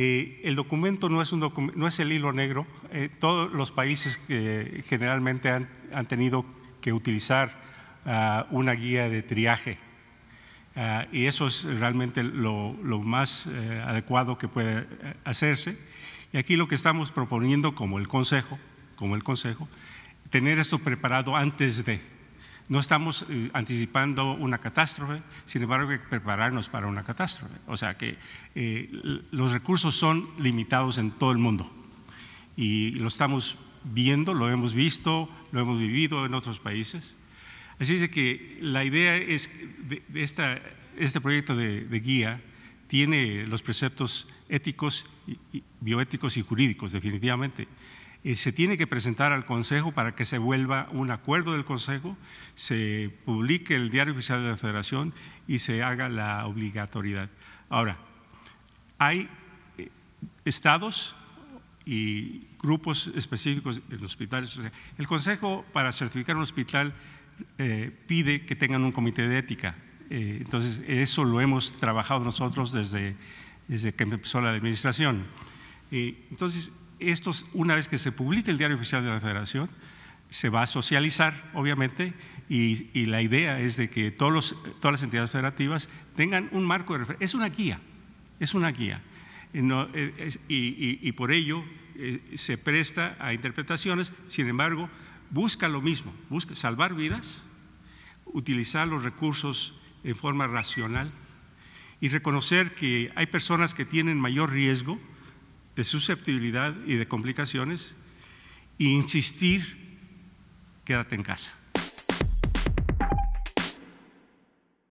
Eh, el documento no es, no es el hilo negro. Eh, todos los países generalmente han, tenido que utilizar ah, una guía de triaje. Ah, y eso es realmente lo, lo más eh, adecuado que puede hacerse. Y aquí lo que estamos proponiendo como el Consejo, como el Consejo, tener esto preparado antes de, no estamos eh, anticipando una catástrofe, sin embargo hay que prepararnos para una catástrofe. O sea que eh, los recursos son limitados en todo el mundo y lo estamos viendo, lo hemos visto, lo hemos vivido en otros países. Así es que la idea es de, este proyecto de, guía tiene los preceptos éticos, bioéticos y jurídicos, definitivamente. Eh, se tiene que presentar al Consejo para que se vuelva un acuerdo del Consejo, se publique el Diario Oficial de la Federación y se haga la obligatoriedad. Ahora, hay eh, estados y grupos específicos en hospitales. El Consejo para certificar un hospital eh, pide que tengan un comité de ética. entonces, eso lo hemos trabajado nosotros desde, desde que empezó la administración. entonces, estos, una vez que se publique el Diario Oficial de la Federación, se va a socializar, obviamente, y, la idea es de que todas las entidades federativas tengan un marco de referencia. Es una guía, es una guía. Eh, eh, y, por ello eh, se presta a interpretaciones, sin embargo, busca lo mismo, busca salvar vidas, utilizar los recursos en forma racional y reconocer que hay personas que tienen mayor riesgo, de susceptibilidad y de complicaciones e insistir, quédate en casa.